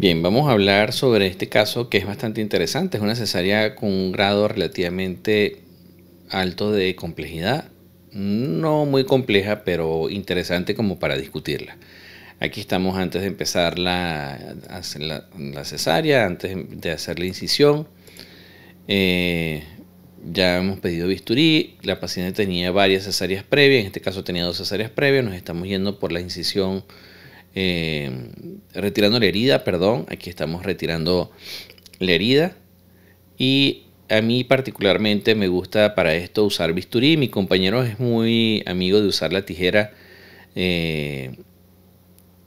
Bien, vamos a hablar sobre este caso que es bastante interesante. Es una cesárea con un grado relativamente alto de complejidad. No muy compleja, pero interesante como para discutirla. Aquí estamos antes de empezar la, la, cesárea, antes de hacer la incisión. Eh, ya hemos pedido bisturí. La paciente tenía varias cesáreas previas. En este caso tenía dos cesáreas previas. Nos estamos yendo por la incisión. Eh, retirando la herida, perdón, aquí estamos retirando la herida y a mí particularmente me gusta para esto usar bisturí, mi compañero es muy amigo de usar la tijera eh,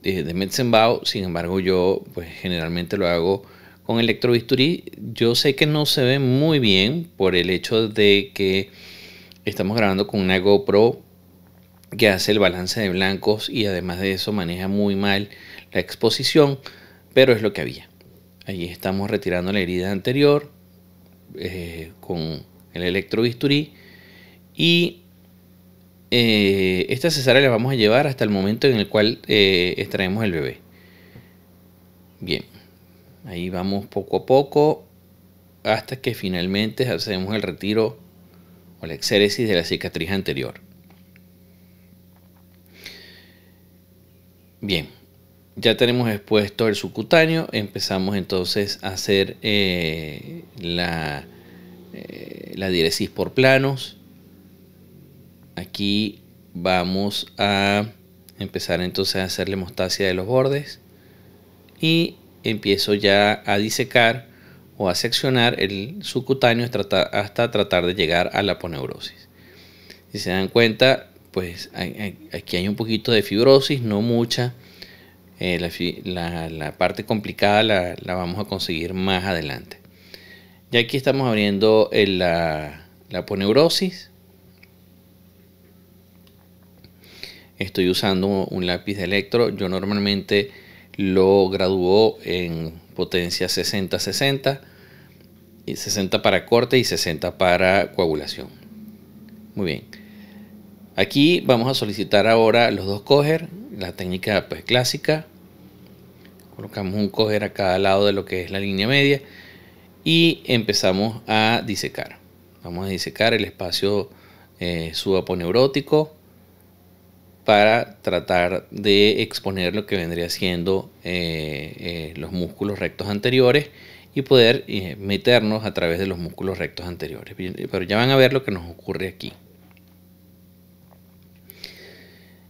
de Metzenbau, sin embargo yo pues generalmente lo hago con electro bisturí. yo sé que no se ve muy bien por el hecho de que estamos grabando con una GoPro que hace el balance de blancos y además de eso maneja muy mal la exposición, pero es lo que había. Ahí estamos retirando la herida anterior eh, con el bisturí y eh, esta cesárea la vamos a llevar hasta el momento en el cual eh, extraemos el bebé. Bien, ahí vamos poco a poco hasta que finalmente hacemos el retiro o la exéresis de la cicatriz anterior. Bien, ya tenemos expuesto el subcutáneo, empezamos entonces a hacer eh, la, eh, la diéresis por planos. Aquí vamos a empezar entonces a hacer la hemostasia de los bordes y empiezo ya a disecar o a seccionar el subcutáneo hasta tratar de llegar a la poneurosis. Si se dan cuenta, pues aquí hay un poquito de fibrosis, no mucha. Eh, la, parte complicada la, vamos a conseguir más adelante. Ya aquí estamos abriendo eh, la, poneurosis. Estoy usando un lápiz de electro. Yo normalmente lo graduó en potencia 60-60. Y 60 para corte y 60 para coagulación. Muy bien. Aquí vamos a solicitar ahora los dos coger, la técnica pues, clásica. Colocamos un coger a cada lado de lo que es la línea media y empezamos a disecar. Vamos a disecar el espacio eh, subaponeurótico para tratar de exponer lo que vendría siendo eh, eh, los músculos rectos anteriores y poder meternos a través de los músculos rectos anteriores. Pero ya van a ver lo que nos ocurre aquí.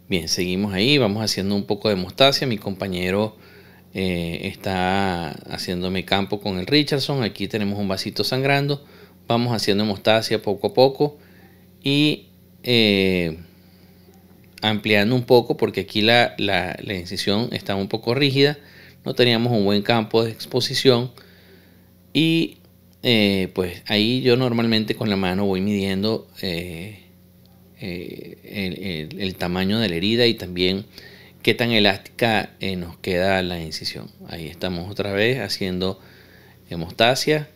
Bien, seguimos ahí, vamos haciendo un poco de mostacia. Mi compañero eh, está haciéndome campo con el Richardson. Aquí tenemos un vasito sangrando. Vamos haciendo mostacia poco a poco y eh, ampliando un poco porque aquí la, incisión está un poco rígida. No teníamos un buen campo de exposición y eh, pues ahí yo normalmente con la mano voy midiendo eh, el, tamaño de la herida y también qué tan elástica eh, nos queda la incisión. Ahí estamos otra vez haciendo hemostasia.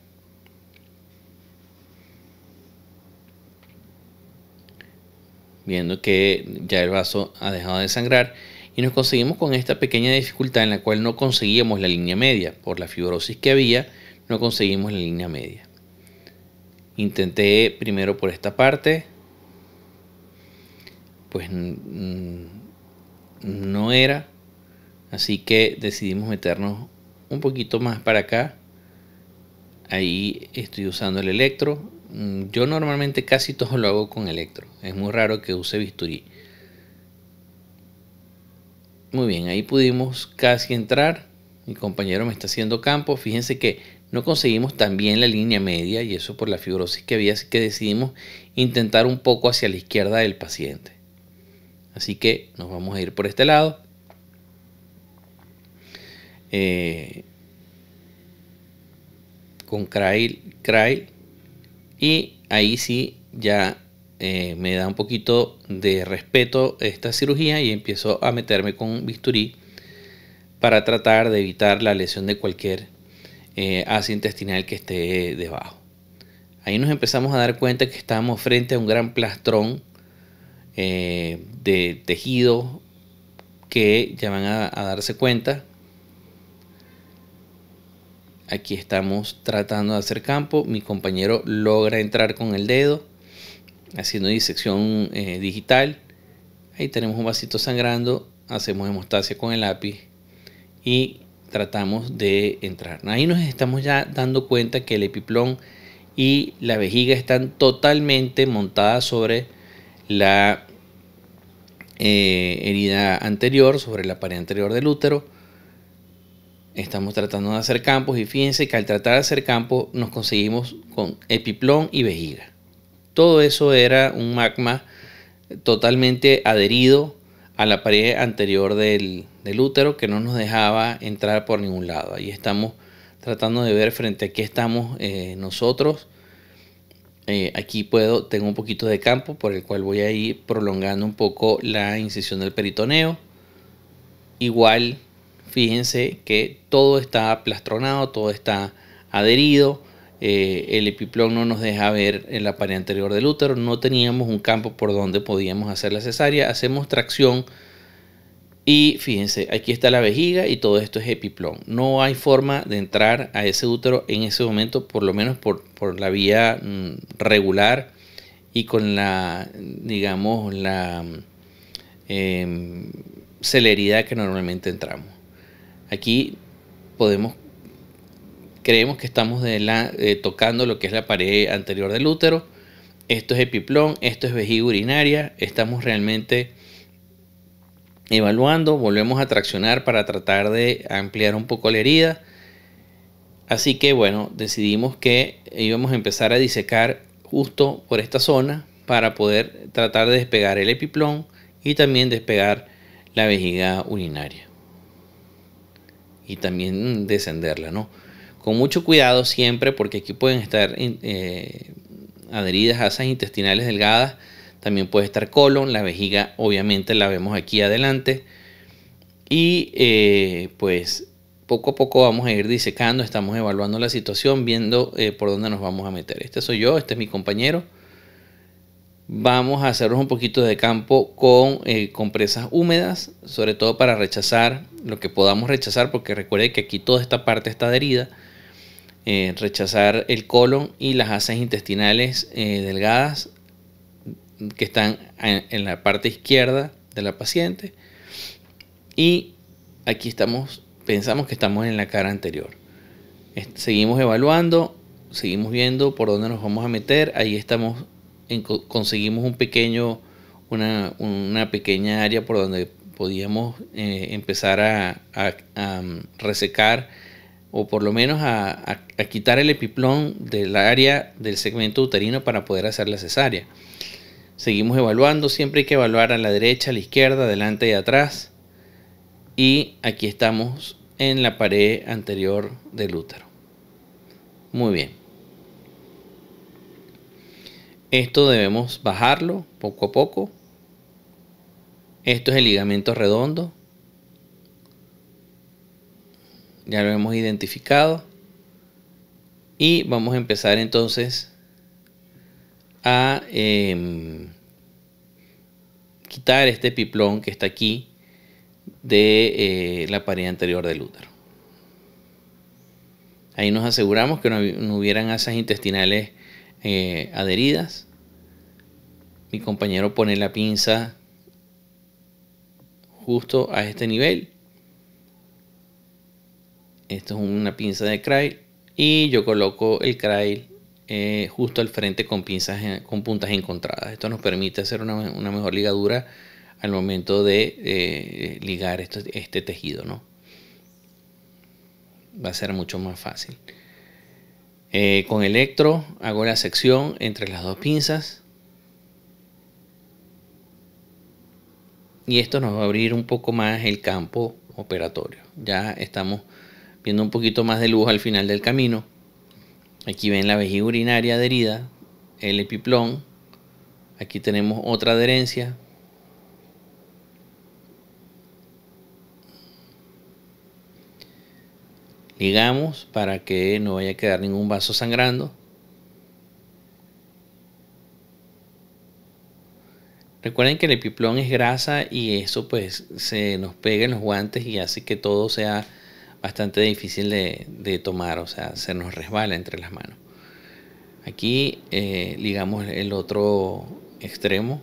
Viendo que ya el vaso ha dejado de sangrar y nos conseguimos con esta pequeña dificultad en la cual no conseguíamos la línea media. Por la fibrosis que había, no conseguimos la línea media. Intenté primero por esta parte, pues no era. Así que decidimos meternos un poquito más para acá. Ahí estoy usando el electro. Mm, yo normalmente casi todo lo hago con electro. Es muy raro que use bisturí. Muy bien, ahí pudimos casi entrar. Mi compañero me está haciendo campo. Fíjense que no conseguimos también la línea media y eso por la fibrosis que había, así que decidimos intentar un poco hacia la izquierda del paciente. Así que nos vamos a ir por este lado. Eh, con Crail, Crail. Y ahí sí ya eh, me da un poquito de respeto esta cirugía y empiezo a meterme con bisturí para tratar de evitar la lesión de cualquier eh, ácido intestinal que esté debajo. Ahí nos empezamos a dar cuenta que estábamos frente a un gran plastrón eh, de tejido que ya van a, darse cuenta. Aquí estamos tratando de hacer campo. Mi compañero logra entrar con el dedo haciendo disección eh, digital. Ahí tenemos un vasito sangrando, hacemos hemostasia con el lápiz y tratamos de entrar. Ahí nos estamos ya dando cuenta que el epiplón y la vejiga están totalmente montadas sobre la eh, herida anterior, sobre la pared anterior del útero. Estamos tratando de hacer campos y fíjense que al tratar de hacer campos nos conseguimos con epiplón y vejiga. Todo eso era un magma totalmente adherido a la pared anterior del, útero que no nos dejaba entrar por ningún lado. Ahí estamos tratando de ver frente a qué estamos eh, nosotros eh, aquí puedo, tengo un poquito de campo por el cual voy a ir prolongando un poco la incisión del peritoneo. Igual, fíjense que todo está aplastronado, todo está adherido. Eh, el epiplón no nos deja ver en la pared anterior del útero. No teníamos un campo por donde podíamos hacer la cesárea. Hacemos tracción y fíjense, aquí está la vejiga y todo esto es epiplón. No hay forma de entrar a ese útero en ese momento, por lo menos por, la vía mm, regular y con la, digamos, la em, celeridad que normalmente entramos. Aquí podemos, creemos que estamos eh, tocando lo que es la pared anterior del útero. Esto es epiplón, esto es vejiga urinaria. Estamos realmente evaluando, volvemos a traccionar para tratar de ampliar un poco la herida. Así que bueno, decidimos que íbamos a empezar a disecar justo por esta zona para poder tratar de despegar el epiplón y también despegar la vejiga urinaria. Y también descenderla, ¿no? Con mucho cuidado siempre porque aquí pueden estar eh, adheridas adheridas asas intestinales delgadas también puede estar colon, la vejiga obviamente la vemos aquí adelante. Y eh, pues poco a poco vamos a ir disecando, estamos evaluando la situación, viendo eh, por dónde nos vamos a meter. Este soy yo, este es mi compañero. Vamos a hacernos un poquito de campo con eh, compresas húmedas, sobre todo para rechazar lo que podamos rechazar, porque recuerde que aquí toda esta parte está adherida. rechazar el colon y las haces intestinales delgadas que están en, la parte izquierda de la paciente y aquí estamos, pensamos que estamos en la cara anterior. Seguimos evaluando, seguimos viendo por dónde nos vamos a meter, ahí estamos, conseguimos un pequeño, una, pequeña área por donde podíamos eh, empezar a, mm, resecar o por lo menos a, a quitar el epiplón del área del segmento uterino para poder hacer la cesárea. Seguimos evaluando, siempre hay que evaluar a la derecha, a la izquierda, adelante y atrás. Y aquí estamos en la pared anterior del útero. Muy bien. Esto debemos bajarlo poco a poco. Esto es el ligamento redondo. Ya lo hemos identificado. Y vamos a empezar entonces a em, quitar este piplón que está aquí de eh, la pared anterior del útero. Ahí nos aseguramos que no, hubieran asas intestinales eh, adheridas. Mi compañero pone la pinza justo a este nivel. Esto es una pinza de krail. Y yo coloco el Crail eh, justo al frente con, pinzas con puntas encontradas. Esto nos permite hacer una, mejor ligadura al momento de eh, ligar este tejido, ¿no? Va a ser mucho más fácil. Eh, con electro hago la sección entre las dos pinzas. Y esto nos va a abrir un poco más el campo operatorio. Ya estamos viendo un poquito más de luz al final del camino. Aquí ven la vejiga urinaria adherida, el epiplón. Aquí tenemos otra adherencia. Ligamos para que no vaya a quedar ningún vaso sangrando. Recuerden que el epiplón es grasa y eso pues se nos pega en los guantes y hace que todo sea bastante difícil de, tomar, o sea, se nos resbala entre las manos. Aquí eh, ligamos el otro extremo.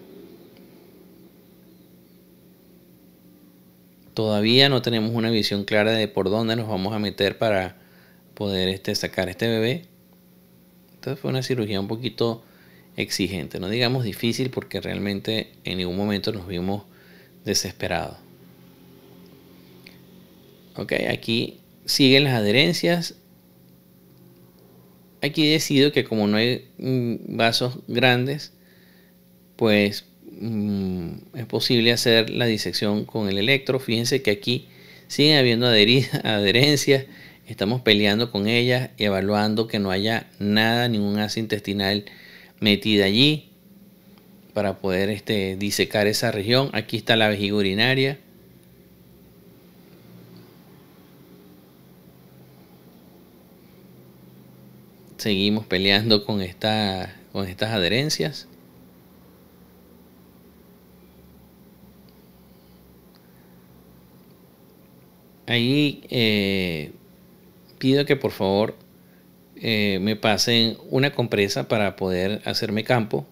Todavía no tenemos una visión clara de por dónde nos vamos a meter para poder este, sacar este bebé. Entonces fue una cirugía un poquito exigente, no digamos difícil porque realmente en ningún momento nos vimos desesperados aquí siguen las adherencias. Aquí decido que como no hay mm, vasos grandes, pues mm, es posible hacer la disección con el electro. Fíjense que aquí siguen habiendo adherencias. Estamos peleando con ellas, y evaluando que no haya nada, ningún ácido intestinal metido allí para poder este, disecar esa región. Aquí está la vejiga urinaria. Seguimos peleando con, con estas adherencias. Ahí eh, pido que por favor eh, me pasen una compresa para poder hacerme campo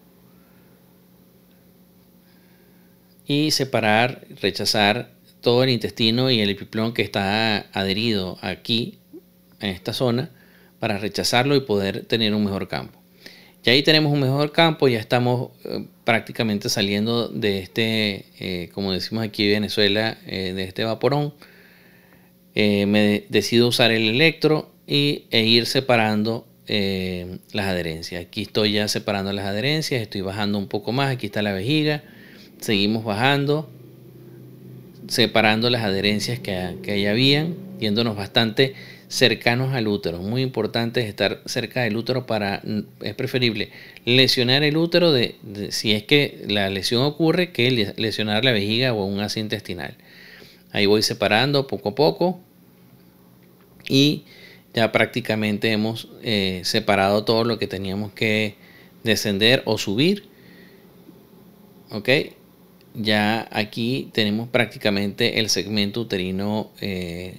y separar, rechazar todo el intestino y el epiplón que está adherido aquí, en esta zona, para rechazarlo y poder tener un mejor campo. Ya ahí tenemos un mejor campo, ya estamos eh, prácticamente saliendo de este, eh, como decimos aquí en Venezuela, eh, de este vaporón. me decido usar el electro e ir separando las adherencias. Aquí estoy ya separando las adherencias, estoy bajando un poco más, aquí está la vejiga, seguimos bajando, separando las adherencias que, que ahí habían, yéndonos bastante cercanos al útero. Muy importante estar cerca del útero para, es preferible lesionar el útero de, si es que la lesión ocurre que lesionar la vejiga o un ácido intestinal. Ahí voy separando poco a poco y ya prácticamente hemos eh, separado todo lo que teníamos que descender o subir. ¿Ok? Ya aquí tenemos prácticamente el segmento uterino eh,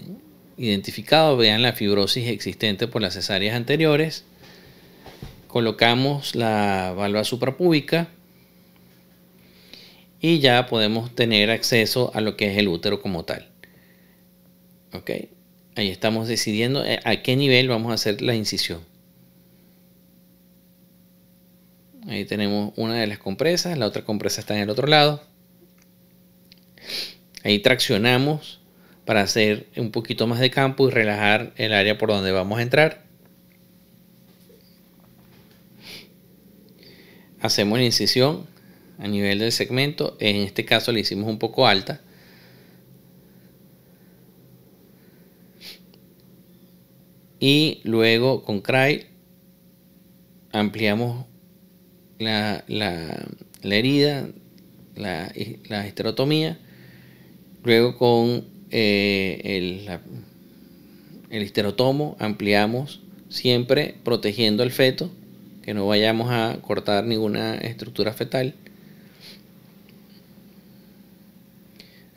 identificado, vean la fibrosis existente por las cesáreas anteriores. Colocamos la válvula suprapúbica y ya podemos tener acceso a lo que es el útero como tal. ¿Ok? Ahí estamos decidiendo eh, a qué nivel vamos a hacer la incisión. Ahí tenemos una de las compresas, la otra compresa está en el otro lado. Ahí traccionamos para hacer un poquito más de campo y relajar el área por donde vamos a entrar. Hacemos la incisión a nivel del segmento, en este caso le hicimos un poco alta. Y luego con Cry ampliamos la, la, la herida, la, la esterotomía. Luego con eh, el, el histerotomo, ampliamos siempre protegiendo al feto, que no vayamos a cortar ninguna estructura fetal.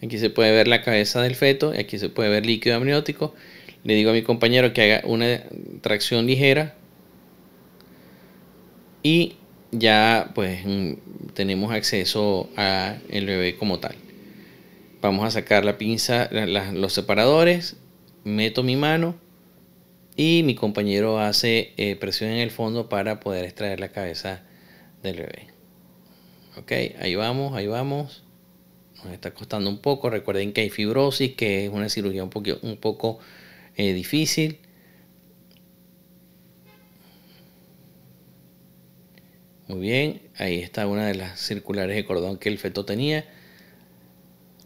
Aquí se puede ver la cabeza del feto, aquí se puede ver líquido amniótico. Le digo a mi compañero que haga una tracción ligera. Y ya pues mm, tenemos acceso al bebé como tal. Vamos a sacar la pinza, los separadores, meto mi mano y mi compañero hace eh, presión en el fondo para poder extraer la cabeza del bebé. Ok, ahí vamos, ahí vamos. Nos está costando un poco. Recuerden que hay fibrosis, que es una cirugía un, poco, un poco eh, difícil. Muy bien, ahí está una de las circulares de cordón que el feto tenía.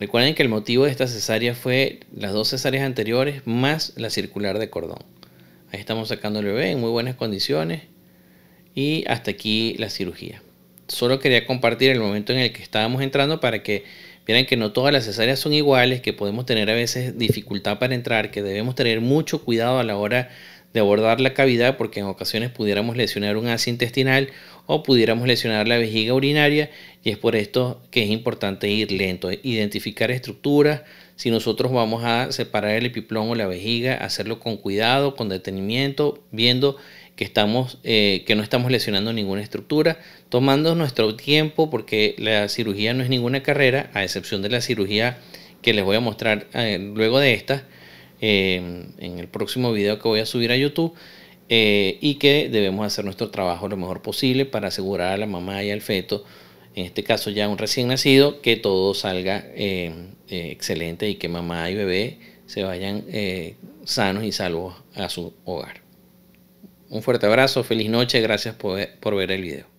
Recuerden que el motivo de esta cesárea fue las dos cesáreas anteriores más la circular de cordón. Ahí estamos sacando el bebé en muy buenas condiciones y hasta aquí la cirugía. Solo quería compartir el momento en el que estábamos entrando para que vieran que no todas las cesáreas son iguales, que podemos tener a veces dificultad para entrar, que debemos tener mucho cuidado a la hora de abordar la cavidad porque en ocasiones pudiéramos lesionar un ácido intestinal o pudiéramos lesionar la vejiga urinaria y es por esto que es importante ir lento, identificar estructuras, si nosotros vamos a separar el epiplón o la vejiga, hacerlo con cuidado, con detenimiento, viendo que, estamos, eh, que no estamos lesionando ninguna estructura, tomando nuestro tiempo porque la cirugía no es ninguna carrera, a excepción de la cirugía que les voy a mostrar eh, luego de esta, Em, en el próximo video que voy a subir a YouTube. Eh, y que debemos hacer nuestro trabajo lo mejor posible para asegurar a la mamá y al feto, en este caso ya un recién nacido, que todo salga em, eh, excelente y que mamá y bebé se vayan eh, sanos y salvos a su hogar. Un fuerte abrazo, feliz noche, gracias por, por ver el video.